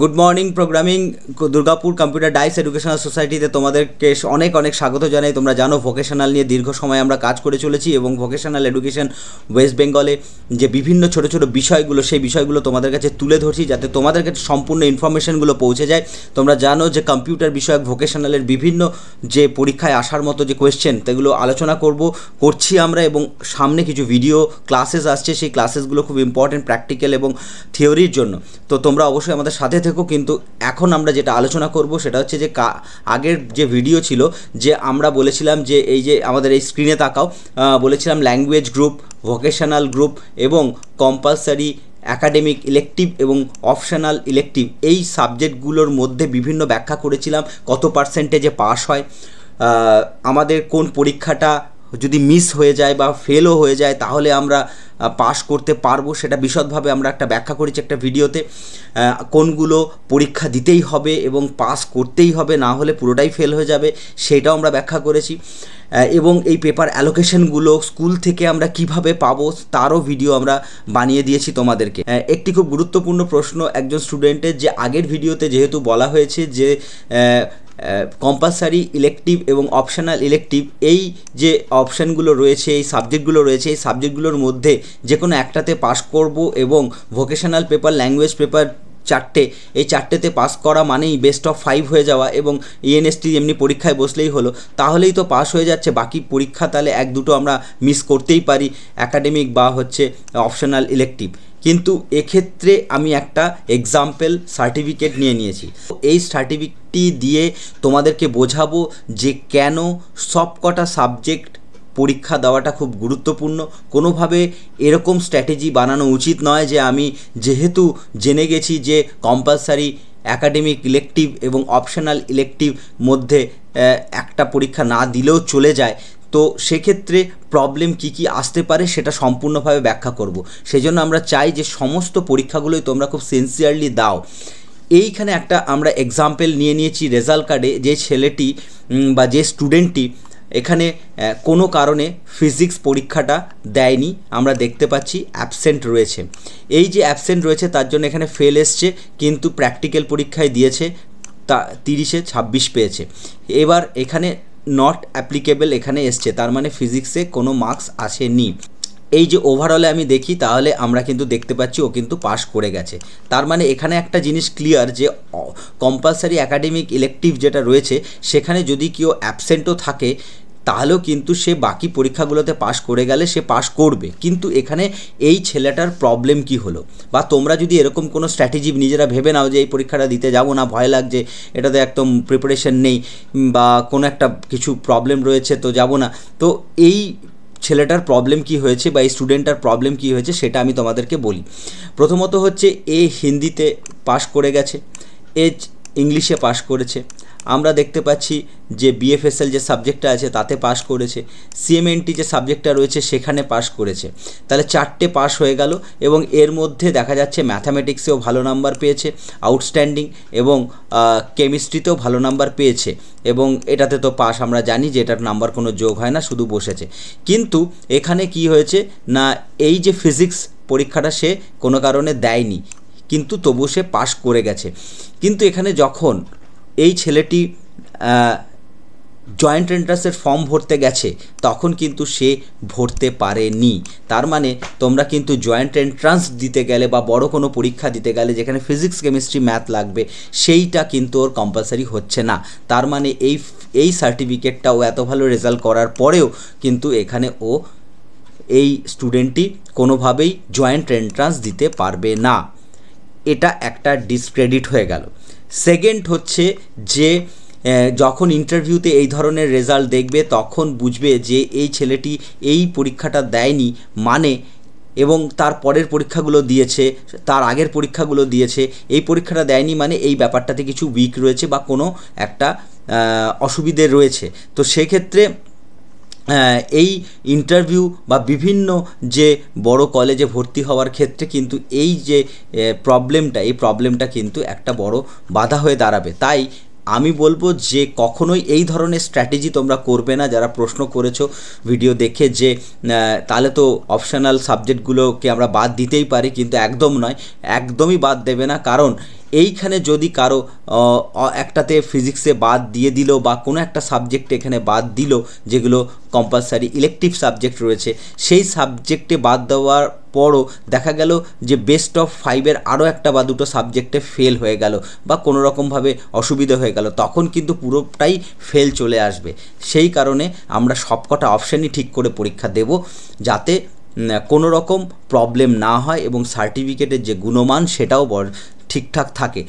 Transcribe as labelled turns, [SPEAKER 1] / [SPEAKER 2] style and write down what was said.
[SPEAKER 1] good morning programming Durgapur computer dice educational সোসাইটিতে তোমাদেরকে অনেক অনেক স্বাগত জানাই তোমরা জানো ভোকেশনাল নিয়ে দীর্ঘ সময় আমরা কাজ করে চলেছি এবং ভোকেশনাল এডুকেশন ওয়েস্ট বেঙ্গলে যে বিভিন্ন ছোট ছোট বিষয়গুলো সেই বিষয়গুলো তোমাদের কাছে তুলে ধরছি যাতে তোমাদের কাছে সম্পূর্ণ ইনফরমেশনগুলো পৌঁছে যায় তোমরা জানো যে কম্পিউটার বিষয়ক ভোকেশনালের বিভিন্ন যে পরীক্ষায় আসার মতো যে কোয়েশ্চেন সেগুলো আলোচনা করব করছি আমরা এবং সামনে কিছু ভিডিও ক্লাসেস আসছে সেই ক্লাসেসগুলো খুব ইম্পর্টেন্ট প্র্যাকটিক্যাল এবং থিওরির জন্য তো তোমরা অবশ্যই আমাদের সাথে থেকো কিন্তু এখন আমরা যেটা আলোচনা করব সেটা হচ্ছে যে আগের যে ভিডিও ছিল যে আমরা বলেছিলাম যে এই যে আমাদের এই স্ক্রিনে তাকাও বলেছিলাম ল্যাঙ্গুয়েজ গ্রুপ ভোকেশনাল গ্রুপ এবং কম্পালসারি অ্যাকাডেমিক ইলেকটিভ এবং অপশনাল ইলেকটিভ এই সাবজেক্টগুলোর মধ্যে বিভিন্ন ব্যাখ্যা করেছিলাম কত পার্সেন্টেজে পাস হয় আমাদের কোন পরীক্ষাটা যদি মিস হয়ে যায় বা ফেলও হয়ে যায় তাহলে আমরা পাস করতে পারবো সেটা বিশদভাবে আমরা একটা ব্যাখ্যা করেছি একটা ভিডিওতে কোনগুলো পরীক্ষা দিতেই হবে এবং পাস করতেই হবে না হলে পুরোটাই ফেল হয়ে যাবে সেটাও আমরা ব্যাখ্যা করেছি এবং এই পেপার অ্যালোকেশনগুলো স্কুল থেকে আমরা কিভাবে পাবো তারও ভিডিও আমরা বানিয়ে দিয়েছি তোমাদেরকে একটি খুব গুরুত্বপূর্ণ প্রশ্ন একজন স্টুডেন্টের যে আগের ভিডিওতে যেহেতু বলা হয়েছে যে কম্পালসারি ইলেকটিভ এবং অপশনাল ইলেকটিভ এই যে অপশানগুলো রয়েছে এই সাবজেক্টগুলো রয়েছে এই সাবজেক্টগুলোর মধ্যে যে কোনো একটাতে পাস করব এবং ভোকেশনাল পেপার ল্যাঙ্গুয়েজ পেপার চারটে এই চারটেতে পাস করা মানেই বেস্ট অফ ফাইভ হয়ে যাওয়া এবং ইএনএসটি e এমনি পরীক্ষায় বসলেই হলো তাহলেই তো পাস হয়ে যাচ্ছে বাকি পরীক্ষা তাহলে এক দুটো আমরা মিস করতেই পারি একাডেমিক বা হচ্ছে অপশনাল ইলেকটিভ কিন্তু এক্ষেত্রে আমি একটা এক্সাম্পল সার্টিফিকেট নিয়ে নিয়েছি এই সার্টিফিকেট টি দিয়ে তোমাদেরকে বোঝাবো যে কেন সবকটা সাবজেক্ট পরীক্ষা দেওয়াটা খুব গুরুত্বপূর্ণ কোনোভাবে এরকম স্ট্র্যাটেজি বানানো উচিত নয় যে আমি যেহেতু জেনে গেছি যে কম্পালসারি অ্যাকাডেমিক ইলেকটিভ এবং অপশনাল ইলেকটিভ মধ্যে একটা পরীক্ষা না দিলেও চলে যায় তো সেক্ষেত্রে প্রবলেম কি কি আসতে পারে সেটা সম্পূর্ণভাবে ব্যাখ্যা করব সেজন্য আমরা চাই যে সমস্ত পরীক্ষাগুলোই তোমরা খুব সিনসিয়ারলি দাও এইখানে একটা আমরা এক্সাম্পল নিয়ে নিয়েছি রেজাল্ট কার্ডে যে ছেলেটি বা যে স্টুডেন্টটি এখানে কোনো কারণে ফিজিক্স পরীক্ষাটা দেয়নি আমরা দেখতে পাচ্ছি অ্যাবসেন্ট রয়েছে এই যে অ্যাবসেন্ট রয়েছে তার জন্য এখানে ফেল এসছে কিন্তু প্র্যাকটিক্যাল পরীক্ষায় দিয়েছে তা তিরিশে ছাব্বিশ পেয়েছে এবার এখানে নট অ্যাপ্লিকেবল এখানে এসছে তার মানে ফিজিক্সে কোনো মার্কস আসেনি এই যে ওভারঅলে আমি দেখি তাহলে আমরা কিন্তু দেখতে পাচ্ছি ও কিন্তু পাশ করে গেছে তার মানে এখানে একটা জিনিস ক্লিয়ার যে কম্পালসারি একাডেমিক ইলেকটিভ যেটা রয়েছে সেখানে যদি কেউ অ্যাবসেন্টও থাকে তাহলেও কিন্তু সে বাকি পরীক্ষাগুলোতে পাশ করে গেলে সে পাশ করবে কিন্তু এখানে এই ছেলেটার প্রবলেম কি হলো বা তোমরা যদি এরকম কোনো স্ট্র্যাটেজি নিজেরা ভেবে নাও যে এই পরীক্ষাটা দিতে যাবো না ভয় লাগছে এটাতে একদম প্রিপারেশন নেই বা কোনো একটা কিছু প্রবলেম রয়েছে তো যাব না তো এই ছেলেটার প্রবলেম কি হয়েছে বা এই স্টুডেন্টটার প্রবলেম কি হয়েছে সেটা আমি তোমাদেরকে বলি প্রথমত হচ্ছে এ হিন্দিতে পাশ করে গেছে এ ইংলিশে পাশ করেছে আমরা দেখতে পাচ্ছি যে বিএফএসএল যে সাবজেক্টটা আছে তাতে পাশ করেছে সিএমএনটি যে সাবজেক্টটা রয়েছে সেখানে পাশ করেছে তাহলে চারটে পাশ হয়ে গেল এবং এর মধ্যে দেখা যাচ্ছে ম্যাথামেটিক্সেও ভালো নাম্বার পেয়েছে আউটস্ট্যান্ডিং এবং কেমিস্ট্রিতেও ভালো নাম্বার পেয়েছে এবং এটাতে তো পাশ আমরা জানি যে এটার নাম্বার কোনো যোগ হয় না শুধু বসেছে কিন্তু এখানে কি হয়েছে না এই যে ফিজিক্স পরীক্ষাটা সে কোনো কারণে দেয়নি কিন্তু তবু সে পাশ করে গেছে কিন্তু এখানে যখন এই ছেলেটি জয়েন্ট এন্ট্রান্সের ফর্ম ভরতে গেছে তখন কিন্তু সে ভরতে পারেনি তার মানে তোমরা কিন্তু জয়েন্ট এন্ট্রান্স দিতে গেলে বা বড় কোনো পরীক্ষা দিতে গেলে যেখানে ফিজিক্স কেমিস্ট্রি ম্যাথ লাগবে সেইটা কিন্তু ওর কম্পালসারি হচ্ছে না তার মানে এই এই সার্টিফিকেটটা ও এত ভালো রেজাল্ট করার পরেও কিন্তু এখানে ও এই স্টুডেন্টটি কোনোভাবেই জয়েন্ট এন্ট্রান্স দিতে পারবে না এটা একটা ডিসক্রেডিট হয়ে গেল সেকেন্ড হচ্ছে যে যখন ইন্টারভিউতে এই ধরনের রেজাল্ট দেখবে তখন বুঝবে যে এই ছেলেটি এই পরীক্ষাটা দেয়নি মানে এবং তার পরের পরীক্ষাগুলো দিয়েছে তার আগের পরীক্ষাগুলো দিয়েছে এই পরীক্ষাটা দেয়নি মানে এই ব্যাপারটাতে কিছু উইক রয়েছে বা কোনো একটা অসুবিধে রয়েছে তো সেক্ষেত্রে এই ইন্টারভিউ বা বিভিন্ন যে বড় কলেজে ভর্তি হওয়ার ক্ষেত্রে কিন্তু এই যে প্রবলেমটা এই প্রবলেমটা কিন্তু একটা বড় বাধা হয়ে দাঁড়াবে তাই আমি বলবো যে কখনোই এই ধরনের স্ট্র্যাটেজি তোমরা করবে না যারা প্রশ্ন করেছো ভিডিও দেখে যে তাহলে তো অপশনাল সাবজেক্টগুলোকে আমরা বাদ দিতেই পারি কিন্তু একদম নয় একদমই বাদ দেবে না কারণ এইখানে যদি কারো একটাতে ফিজিক্সে বাদ দিয়ে দিল বা কোনো একটা সাবজেক্টে এখানে বাদ দিল যেগুলো কম্পালসারি ইলেকটিভ সাবজেক্ট রয়েছে সেই সাবজেক্টে বাদ দেওয়ার পরও দেখা গেল যে বেস্ট অফ ফাইভের আরও একটা বা দুটো সাবজেক্টে ফেল হয়ে গেল বা কোনো রকমভাবে অসুবিধা হয়ে গেল তখন কিন্তু পুরোটাই ফেল চলে আসবে সেই কারণে আমরা সবকটা অপশানই ঠিক করে পরীক্ষা দেব যাতে কোনো রকম প্রবলেম না হয় এবং সার্টিফিকেটের যে গুণমান সেটাও ঠিকঠাক থাকে